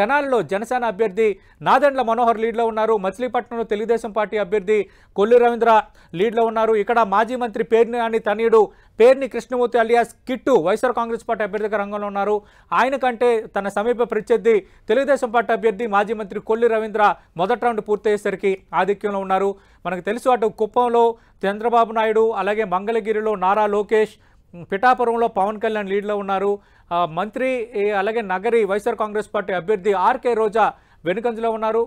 తెనాలిలో జనసేన అభ్యర్థి నాదెండ్ల మనోహర్ లీడ్లో ఉన్నారు మచిలీపట్నంలో తెలుగుదేశం పార్టీ అభ్యర్థి కొల్లు రవీంద్ర లీడ్లో ఉన్నారు ఇక్కడ మాజీ మంత్రి పేర్ని అని తనయుడు Perni Krishnamurthy alias Kittu YSR Congress party అభ్యర్థిగా రంగంలో ఉన్నారు ఆయన కంటే తన సమీప ప్రత్యర్థి తెలుగుదేశం పార్టీ అభ్యర్థి మాజీ మంత్రి కొల్లి రవీంద్ర మొదటి రౌండ్ పూర్తయ్యేసరికి ఆధిక్యంలో ఉన్నారు మనకు తెలుసు అటు కుప్పంలో చంద్రబాబు నాయుడు అలాగే మంగళగిరిలో నారా లోకేష్ పిఠాపురంలో పవన్ కళ్యాణ్ లీడ్లో ఉన్నారు మంత్రి అలాగే నగరి వైఎస్ఆర్ కాంగ్రెస్ పార్టీ అభ్యర్థి ఆర్కే రోజా వెనుకంజలో ఉన్నారు